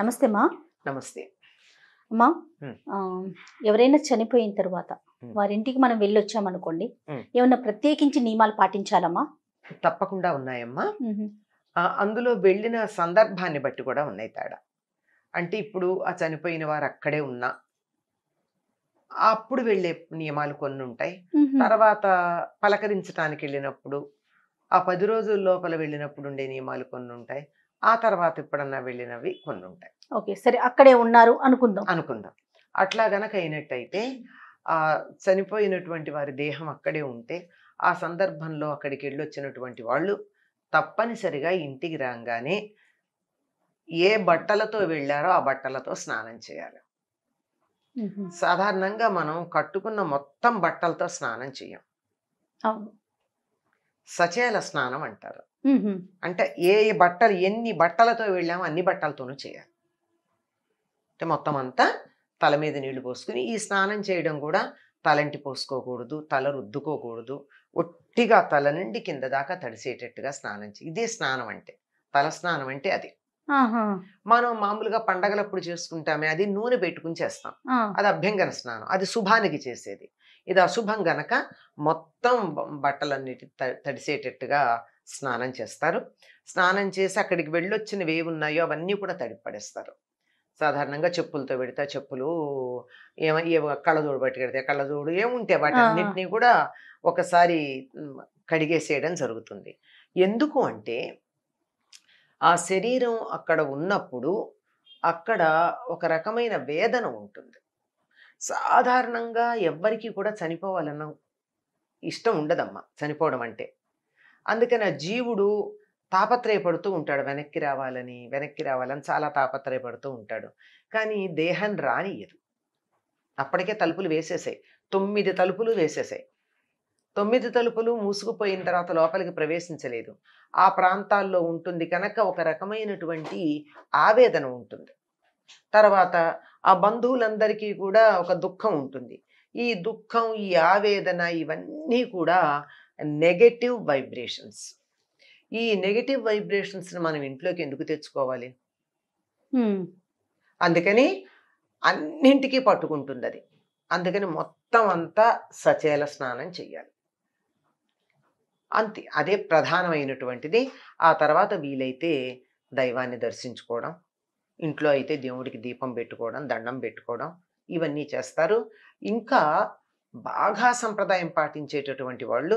నమస్తే మా నమస్తే అమ్మా ఎవరైనా చనిపోయిన తర్వాత వారింటికి మనం వెళ్ళొచ్చామనుకోండి ఏమన్నా ప్రత్యేకించి నియమాలు పాటించాలమ్మా తప్పకుండా ఉన్నాయమ్మా అందులో వెళ్ళిన సందర్భాన్ని బట్టి కూడా ఉన్నాయి తేడా అంటే ఇప్పుడు ఆ చనిపోయిన వారు అక్కడే ఉన్నా అప్పుడు వెళ్ళే నియమాలు కొన్ని ఉంటాయి తర్వాత పలకరించడానికి వెళ్ళినప్పుడు ఆ పది రోజుల లోపల వెళ్ళినప్పుడు ఉండే నియమాలు కొన్ని ఉంటాయి ఆ తర్వాత ఎప్పుడన్నా వెళ్ళినవి కొన్ని ఉంటాయి ఓకే సరే అక్కడే ఉన్నారు అనుకుందాం అనుకుందాం అట్లా గనక అయినట్టయితే ఆ చనిపోయినటువంటి వారి దేహం అక్కడే ఉంటే ఆ సందర్భంలో అక్కడికి వెళ్ళొచ్చినటువంటి వాళ్ళు తప్పనిసరిగా ఇంటికి రాగానే ఏ బట్టలతో వెళ్ళారో ఆ బట్టలతో స్నానం చేయాలి సాధారణంగా మనం కట్టుకున్న మొత్తం బట్టలతో స్నానం చేయం సచేల స్నానం అంటారు అంటే ఏ బట్టలు ఎన్ని బట్టలతో వెళ్ళామో అన్ని బట్టలతోనూ చేయాలి అంటే మొత్తం అంతా తల మీద నీళ్లు పోసుకుని ఈ స్నానం చేయడం కూడా తలంటి పోసుకోకూడదు తల రుద్దుకోకూడదు ఒట్టిగా తల నుండి కింద దాకా తడిసేటట్టుగా స్నానం చేయి ఇదే స్నానం అంటే తల స్నానం అంటే అది మనం మామూలుగా పండగలప్పుడు చేసుకుంటామే అది నూనె పెట్టుకుని చేస్తాం అది అభ్యంగర స్నానం అది శుభానికి చేసేది ఇది అశుభం గనక మొత్తం బట్టలన్నిటి తడిసేటట్టుగా స్నానం చేస్తారు స్నానం చేసి అక్కడికి వెళ్ళొచ్చినవి ఏవి ఉన్నాయో అవన్నీ కూడా తడిపడేస్తారు పడేస్తారు సాధారణంగా చెప్పులతో పెడితే చెప్పులు ఏమో ఏ బట్టి పట్టుకెడితే కళ్ళజోడు ఏముంటే వాటన్నిటినీ కూడా ఒకసారి కడిగేసేయడం జరుగుతుంది ఎందుకు అంటే ఆ శరీరం అక్కడ ఉన్నప్పుడు అక్కడ ఒక రకమైన వేదన ఉంటుంది సాధారణంగా ఎవ్వరికీ కూడా చనిపోవాలన్న ఇష్టం ఉండదమ్మా చనిపోవడం అంటే అందుకని ఆ జీవుడు తాపత్రయపడుతూ ఉంటాడు వెనక్కి రావాలని వెనక్కి రావాలని చాలా తాపత్రయపడుతూ ఉంటాడు కానీ దేహం రానియదు అప్పటికే తలుపులు వేసేసాయి తొమ్మిది తలుపులు వేసేసాయి తొమ్మిది తలుపులు మూసుకుపోయిన తర్వాత లోపలికి ప్రవేశించలేదు ఆ ప్రాంతాల్లో ఉంటుంది కనుక ఒక రకమైనటువంటి ఆవేదన ఉంటుంది తర్వాత ఆ బంధువులందరికీ కూడా ఒక దుఃఖం ఉంటుంది ఈ దుఃఖం ఈ ఆవేదన ఇవన్నీ కూడా నెగటివ్ వైబ్రేషన్స్ ఈ నెగటివ్ వైబ్రేషన్స్ని మనం ఇంట్లోకి ఎందుకు తెచ్చుకోవాలి అందుకని అన్నింటికీ పట్టుకుంటుంది అది అందుకని మొత్తం అంతా సచేల స్నానం చేయాలి అంతే అదే ప్రధానమైనటువంటిది ఆ తర్వాత వీలైతే దైవాన్ని దర్శించుకోవడం ఇంట్లో అయితే దేవుడికి దీపం పెట్టుకోవడం దండం పెట్టుకోవడం ఇవన్నీ చేస్తారు ఇంకా బాగా సంప్రదాయం పాటించేటటువంటి వాళ్ళు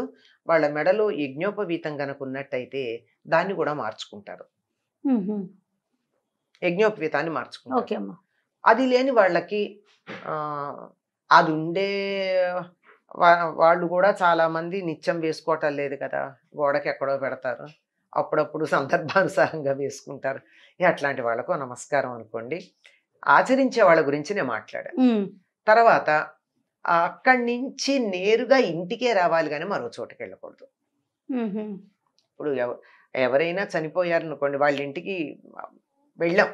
వాళ్ళ మెడలో యజ్ఞోపవీతం కనుక ఉన్నట్టయితే దాన్ని కూడా మార్చుకుంటారు యజ్ఞోపవీతాన్ని మార్చుకుంటారు అది లేని వాళ్ళకి అది ఉండే వాళ్ళు కూడా చాలామంది నిత్యం వేసుకోవటం లేదు కదా గోడకి ఎక్కడో పెడతారు అప్పుడప్పుడు సందర్భానుసారంగా వేసుకుంటారు అట్లాంటి వాళ్ళకు నమస్కారం అనుకోండి ఆచరించే వాళ్ళ గురించి నేను మాట్లాడాను తర్వాత అక్కడి నుంచి నేరుగా ఇంటికే రావాలి కానీ మరో చోటుకి వెళ్ళకూడదు ఇప్పుడు ఎవరైనా చనిపోయారనుకోండి వాళ్ళ ఇంటికి వెళ్ళాం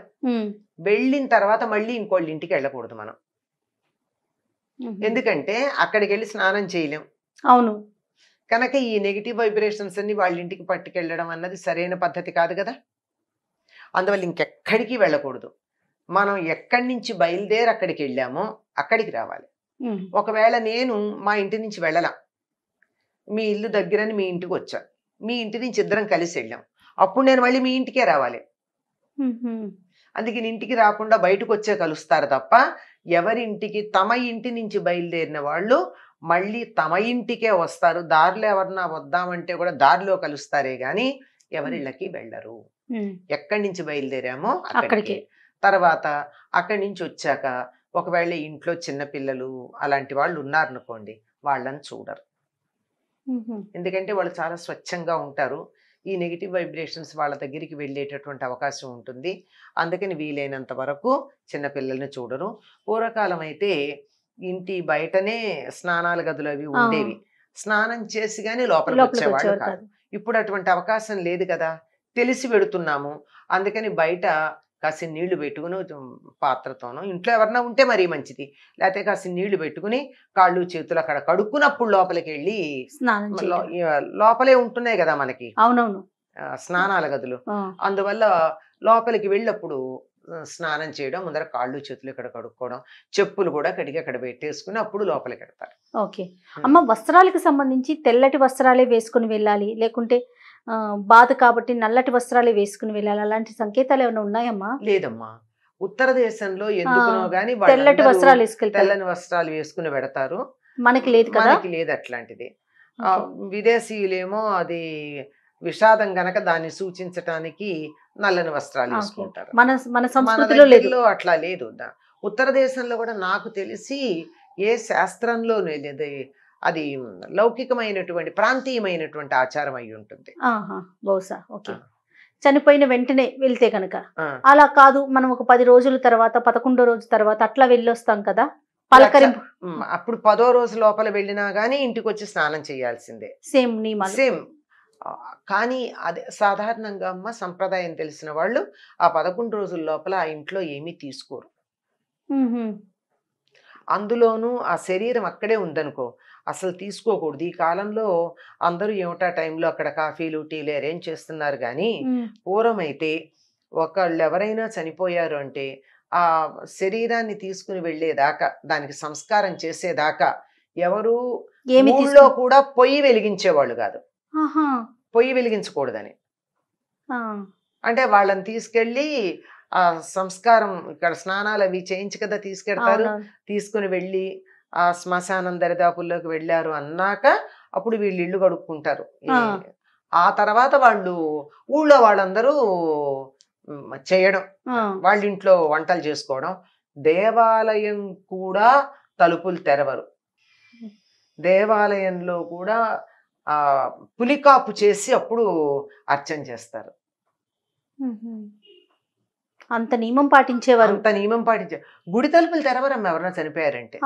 వెళ్ళిన తర్వాత మళ్ళీ ఇంకోళ్ళ ఇంటికి వెళ్ళకూడదు మనం ఎందుకంటే అక్కడికి వెళ్ళి స్నానం చేయలేం అవును కనుక ఈ నెగిటివ్ వైబ్రేషన్స్ అన్ని వాళ్ళ ఇంటికి పట్టుకెళ్ళడం అన్నది సరైన పద్ధతి కాదు కదా అందువల్ల ఇంకెక్కడికి వెళ్ళకూడదు మనం ఎక్కడి నుంచి బయలుదేరి అక్కడికి వెళ్ళామో అక్కడికి రావాలి ఒకవేళ నేను మా ఇంటి నుంచి వెళ్ళలా మీ ఇల్లు దగ్గరని మీ ఇంటికి వచ్చా మీ ఇంటి నుంచి ఇద్దరం కలిసి వెళ్ళాం అప్పుడు నేను మళ్ళీ మీ ఇంటికే రావాలి అందుకే ఇంటికి రాకుండా బయటకు వచ్చే కలుస్తారు తప్ప ఎవరింటికి తమ ఇంటి నుంచి బయలుదేరిన వాళ్ళు మళ్ళీ తమ ఇంటికే వస్తారు దారిలో ఎవరన్నా వద్దామంటే కూడా దారిలో కలుస్తారే గాని ఎవరిళ్ళకి వెళ్ళరు ఎక్కడి నుంచి బయలుదేరామో అక్కడికి తర్వాత అక్కడి నుంచి వచ్చాక ఒకవేళ ఇంట్లో చిన్నపిల్లలు అలాంటి వాళ్ళు ఉన్నారనుకోండి వాళ్ళని చూడరు ఎందుకంటే వాళ్ళు చాలా స్వచ్ఛంగా ఉంటారు ఈ నెగిటివ్ వైబ్రేషన్స్ వాళ్ళ దగ్గరికి వెళ్ళేటటువంటి అవకాశం ఉంటుంది అందుకని వీలైనంత వరకు చిన్నపిల్లల్ని చూడరు పూర్వకాలం అయితే ఇంటి బయటనే స్నానాల గదులు అవి ఉండేవి స్నానం చేసి గానీ లోపలికి వచ్చేవాడు కాదు ఇప్పుడు అటువంటి అవకాశం లేదు కదా తెలిసి పెడుతున్నాము అందుకని బయట కాసి నీళ్లు పెట్టుకుని పాత్రతోనో ఇంట్లో ఎవరన్నా ఉంటే మరీ మంచిది లేకపోతే కాసి నీళ్లు పెట్టుకుని కాళ్ళు చేతులు అక్కడ కడుక్కున్నప్పుడు లోపలికి వెళ్ళి లోపలే ఉంటున్నాయి కదా మనకి అవునవును స్నానాల గదులు అందువల్ల లోపలికి వెళ్ళినప్పుడు స్నానం చేయడం ముందర కాళ్ళు చేతులు ఇక్కడ కడుక్కోవడం చెప్పులు కూడా కడిగి అక్కడ పెట్టేసుకుని అప్పుడు లోపలికి వెడతారు ఓకే అమ్మ వస్త్రాలకు సంబంధించి తెల్లటి వస్త్రాలే వేసుకుని వెళ్ళాలి లేకుంటే బాధ కాబట్టి నల్లటి వస్త్రాలే వేసుకుని వెళ్ళాలి అలాంటి సంకేతాలు ఏమైనా ఉన్నాయమ్మా లేదమ్మా ఉత్తర దేశంలో ఎందుకునో గానీ తెల్లటి వస్త్రాలు వేసుకెళ్తారు తెల్లని వస్త్రాలు వేసుకుని పెడతారు మనకి లేదు కదా మనకి లేదు అట్లాంటిది విదేశీయులేమో అది విషాదం గనక దాన్ని సూచించటానికి నల్లని వస్త్రాలు వేసుకుంటారు మన మన సంస్కృతిలో అట్లా లేదు ఉత్తర దేశంలో కూడా నాకు తెలిసి ఏ శాస్త్రంలో లేదు అది లౌకికమైనటువంటి ప్రాంతీయమైనటువంటి ఆచారం అయి ఉంటుంది బహుశా ఓకే చనిపోయిన వెంటనే వెళ్తే కనుక అలా కాదు మనం ఒక పది రోజుల తర్వాత పదకొండో రోజు తర్వాత అట్లా వెళ్ళొస్తాం కదా పలకరింపు అప్పుడు పదో రోజు లోపల వెళ్ళినా గానీ ఇంటికి వచ్చి స్నానం చేయాల్సిందే సేమ్ నియమాలు సేమ్ కానీ అదే సాధారణంగా అమ్మ సంప్రదాయం తెలిసిన వాళ్ళు ఆ పదకొండు రోజుల లోపల ఆ ఇంట్లో ఏమీ తీసుకోరు అందులోనూ ఆ శరీరం అక్కడే ఉందనుకో అసలు తీసుకోకూడదు ఈ కాలంలో అందరూ ఏమిటా టైంలో అక్కడ కాఫీలు టీలు అరేంజ్ చేస్తున్నారు కానీ పూర్వం అయితే ఒకళ్ళు ఎవరైనా చనిపోయారు అంటే ఆ శరీరాన్ని తీసుకుని వెళ్ళేదాకా దానికి సంస్కారం చేసేదాకా ఎవరు ఏమిలో కూడా పొయ్యి వెలిగించేవాళ్ళు కాదు పొయ్యి వెలిగించకూడదని అంటే వాళ్ళని తీసుకెళ్ళి ఆ సంస్కారం ఇక్కడ స్నానాలు అవి చేయించి కదా తీసుకెడతారు తీసుకుని వెళ్ళి ఆ శ్మశానం దరిదాపుల్లోకి వెళ్ళారు అన్నాక అప్పుడు వీళ్ళు ఇల్లు కడుక్కుంటారు ఆ తర్వాత వాళ్ళు ఊళ్ళో వాళ్ళందరూ చేయడం వాళ్ళ ఇంట్లో వంటలు చేసుకోవడం దేవాలయం కూడా తలుపులు తెరవరు దేవాలయంలో కూడా పులికాపు చేసి అప్పుడు అర్చన చేస్తారు అంత నియమం పాటించేవారు అంత నియమం పాటించే గుడి తలుపులు తెరవరమ్మ ఎవరైనా చనిపోయారంటే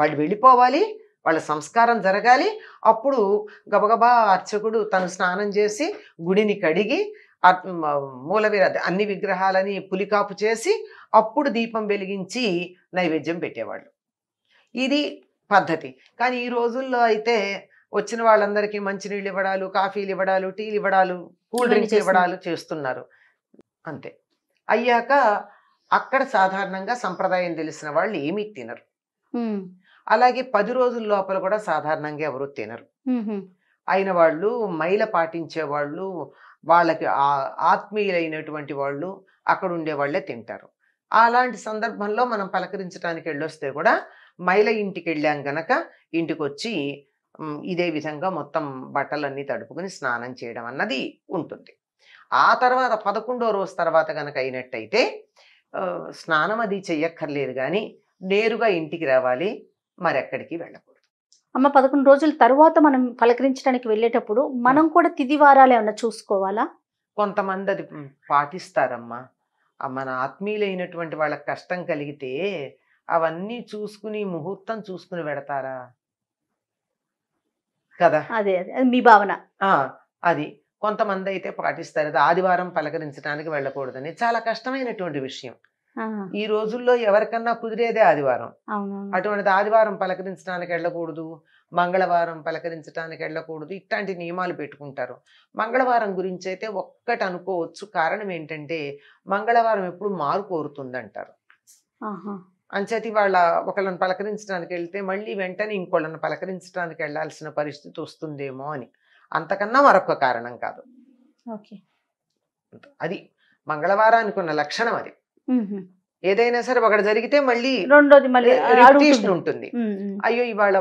వాళ్ళు వెళ్ళిపోవాలి వాళ్ళ సంస్కారం జరగాలి అప్పుడు గబగబా అర్చకుడు తను స్నానం చేసి గుడిని కడిగి మూలవీర అన్ని విగ్రహాలని పులికాపు చేసి అప్పుడు దీపం వెలిగించి నైవేద్యం పెట్టేవాళ్ళు ఇది పద్ధతి కానీ ఈ రోజుల్లో అయితే వచ్చిన వాళ్ళందరికీ మంచినీళ్ళు ఇవ్వడాలు కాఫీలు ఇవ్వడాలు టీలు ఇవ్వడాలు కూల్ డ్రింక్స్ ఇవ్వడాలు చేస్తున్నారు అంతే అయ్యాక అక్కడ సాధారణంగా సంప్రదాయం తెలిసిన వాళ్ళు ఏమీ తినరు అలాగే పది రోజుల లోపల కూడా సాధారణంగా ఎవరు తినరు అయిన వాళ్ళు మైల పాటించే వాళ్ళు వాళ్ళకి ఆత్మీయులైనటువంటి వాళ్ళు అక్కడ ఉండే వాళ్ళే తింటారు అలాంటి సందర్భంలో మనం పలకరించడానికి వెళ్ళొస్తే కూడా మైల ఇంటికి వెళ్ళాం కనుక ఇంటికి వచ్చి ఇదే విధంగా మొత్తం బట్టలన్నీ తడుపుకుని స్నానం చేయడం అన్నది ఉంటుంది ఆ తర్వాత పదకొండో రోజు తర్వాత కనుక అయినట్టయితే స్నానం అది చెయ్యక్కర్లేదు కానీ నేరుగా ఇంటికి రావాలి మరెక్కడికి వెళ్ళకూడదు అమ్మ పదకొండు రోజుల తర్వాత మనం పలకరించడానికి వెళ్ళేటప్పుడు మనం కూడా తిది వారాలు ఏమన్నా చూసుకోవాలా కొంతమంది అది పాటిస్తారమ్మా మన ఆత్మీయులైనటువంటి వాళ్ళకి కష్టం కలిగితే అవన్నీ చూసుకుని ముహూర్తం చూసుకుని పెడతారా కదా అదే అదే మీ భావన అది కొంతమంది అయితే పాటిస్తారు అది ఆదివారం పలకరించడానికి వెళ్ళకూడదని చాలా కష్టమైనటువంటి విషయం ఈ రోజుల్లో ఎవరికన్నా కుదిరేదే ఆదివారం అటువంటిది ఆదివారం పలకరించడానికి వెళ్ళకూడదు మంగళవారం పలకరించడానికి వెళ్ళకూడదు ఇట్లాంటి నియమాలు పెట్టుకుంటారు మంగళవారం గురించి అయితే ఒక్కటి అనుకోవచ్చు కారణం ఏంటంటే మంగళవారం ఎప్పుడు మారు అంటారు అంచేతి వాళ్ళ ఒకళ్ళని పలకరించడానికి వెళ్తే మళ్ళీ వెంటనే ఇంకోళ్ళని పలకరించడానికి వెళ్లాల్సిన పరిస్థితి వస్తుందేమో అని అంతకన్నా మరొక కారణం కాదు అది మంగళవారానికి ఉన్న లక్షణం అది ఏదైనా సరే ఒకటి జరిగితే మళ్ళీ రెండోది మళ్ళీ ఉంటుంది అయ్యో ఇవాళ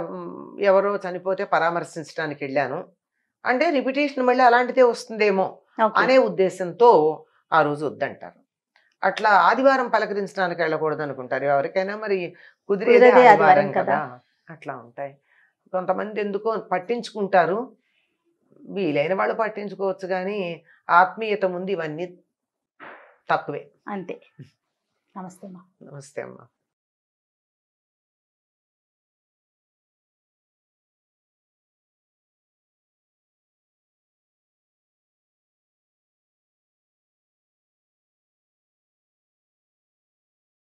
ఎవరో చనిపోతే పరామర్శించడానికి వెళ్ళాను అంటే రిపిటేషన్ మళ్ళీ అలాంటిదే వస్తుందేమో అనే ఉద్దేశంతో ఆ రోజు వద్దంటారు అట్లా ఆదివారం పలకరించడానికి వెళ్ళకూడదు అనుకుంటారు ఎవరికైనా మరి కుదిరేది ఆదివారం కదా అట్లా ఉంటాయి కొంతమంది ఎందుకో పట్టించుకుంటారు వీలైన వాళ్ళు పట్టించుకోవచ్చు కానీ ఆత్మీయత ముందు ఇవన్నీ తక్కువే అంతే నమస్తే అమ్మా నమస్తే అమ్మా